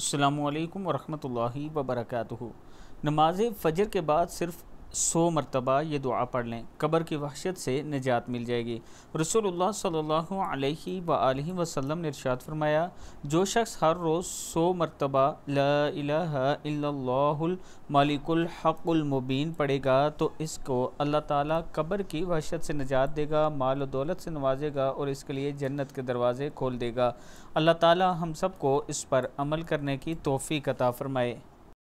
السلام علیکم ورحمۃ اللہ وبرکاتہ نماز فجر کے بعد صرف सौ मरतबा ये दुआ पढ़ लें कब्र की वहशत से निजात मिल जाएगी रसोल्ला सल्लल्लाहु अलैहि ने इरशाद फरमाया जो शख्स हर रोज़ सौ मरतबा मालिकुल पढ़ेगा तो इसको अल्लाह ताला कब्र की वहशत से निजात देगा माल दौलत से नवाजेगा और इसके लिए जन्नत के दरवाज़े खोल देगा अल्लाह ताला हम सबको इस पर अमल करने की तोहफ़ी कता फ़रमाए